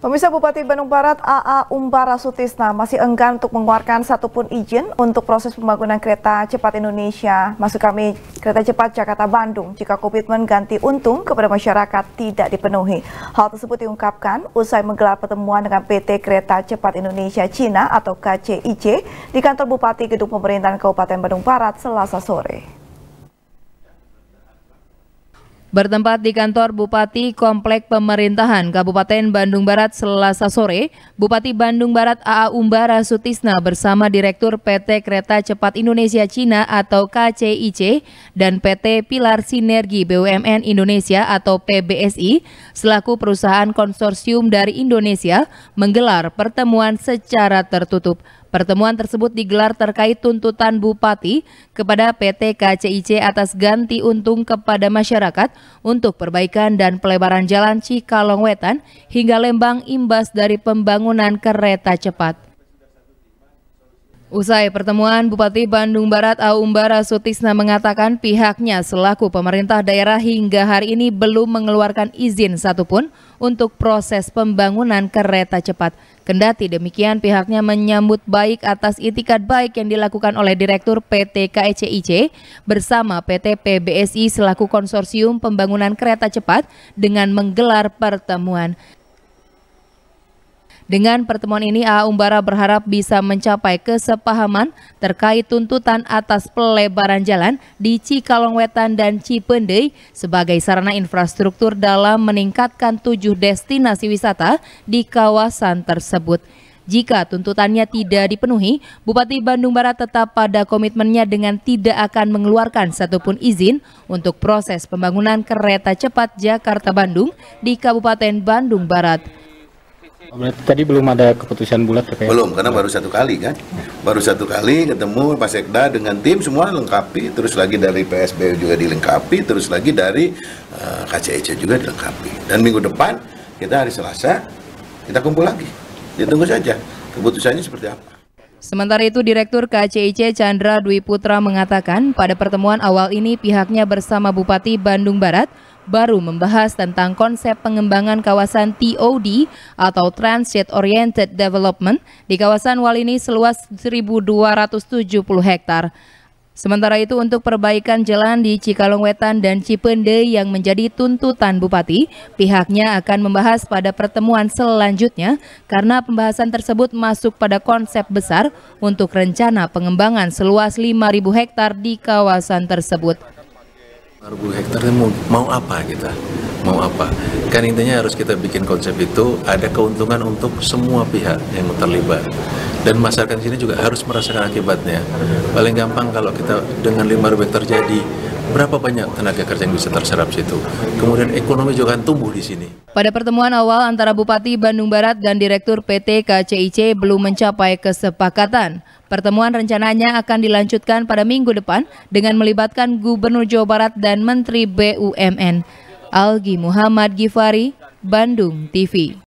Pemirsa Bupati Bandung Barat AA Umbara Sutisna masih enggan untuk mengeluarkan satupun izin untuk proses pembangunan kereta cepat Indonesia, masuk kami kereta cepat Jakarta-Bandung, jika komitmen ganti untung kepada masyarakat tidak dipenuhi. Hal tersebut diungkapkan usai menggelar pertemuan dengan PT Kereta Cepat Indonesia Cina atau KCIC di kantor Bupati Gedung Pemerintahan Kabupaten Bandung Barat selasa sore. Bertempat di kantor Bupati Komplek Pemerintahan Kabupaten Bandung Barat Selasa sore, Bupati Bandung Barat AA Umbara Sutisna bersama Direktur PT Kereta Cepat Indonesia Cina atau KCIC dan PT Pilar Sinergi BUMN Indonesia atau PBSI selaku perusahaan konsorsium dari Indonesia menggelar pertemuan secara tertutup. Pertemuan tersebut digelar terkait tuntutan Bupati kepada PT KCIC atas ganti untung kepada masyarakat untuk perbaikan dan pelebaran jalan Cikalong hingga Lembang imbas dari pembangunan kereta cepat. Usai pertemuan, Bupati Bandung Barat Aumbara Sutisna mengatakan pihaknya selaku pemerintah daerah hingga hari ini belum mengeluarkan izin satupun untuk proses pembangunan kereta cepat. Kendati demikian pihaknya menyambut baik atas itikat baik yang dilakukan oleh Direktur PT KECIC bersama PT PBSI selaku konsorsium pembangunan kereta cepat dengan menggelar pertemuan. Dengan pertemuan ini, Aa Umbara berharap bisa mencapai kesepahaman terkait tuntutan atas pelebaran jalan di Cikalongwetan dan Cipendei sebagai sarana infrastruktur dalam meningkatkan tujuh destinasi wisata di kawasan tersebut. Jika tuntutannya tidak dipenuhi, Bupati Bandung Barat tetap pada komitmennya dengan tidak akan mengeluarkan satupun izin untuk proses pembangunan kereta cepat Jakarta-Bandung di Kabupaten Bandung Barat tadi belum ada keputusan bulat ya, ya? Belum, karena baru satu kali kan. Baru satu kali ketemu Pak Sekda dengan tim semua lengkapi, terus lagi dari PSB juga dilengkapi, terus lagi dari uh, eh, KCEC e juga dilengkapi. Dan minggu depan kita hari Selasa kita kumpul lagi. Ditunggu ya, saja keputusannya seperti apa. Sementara itu, Direktur KCIC e Chandra Dwi Putra mengatakan pada pertemuan awal ini pihaknya bersama Bupati Bandung Barat baru membahas tentang konsep pengembangan kawasan TOD atau Transit Oriented Development di kawasan Walini seluas 1.270 hektar. Sementara itu untuk perbaikan jalan di Cikalong Wetan dan Cipende yang menjadi tuntutan Bupati, pihaknya akan membahas pada pertemuan selanjutnya karena pembahasan tersebut masuk pada konsep besar untuk rencana pengembangan seluas 5.000 hektar di kawasan tersebut. 50 hektar mau, mau apa kita? Mau apa? Kan intinya harus kita bikin konsep itu ada keuntungan untuk semua pihak yang terlibat. Dan masyarakat sini juga harus merasakan akibatnya. Paling gampang kalau kita dengan 5 hektar jadi, berapa banyak tenaga kerja yang bisa terserap situ. Kemudian ekonomi juga akan tumbuh di sini. Pada pertemuan awal antara Bupati Bandung Barat dan Direktur PT KCIC belum mencapai kesepakatan. Pertemuan rencananya akan dilanjutkan pada minggu depan dengan melibatkan Gubernur Jawa Barat dan Menteri BUMN. Algi Muhammad Gifari, Bandung TV.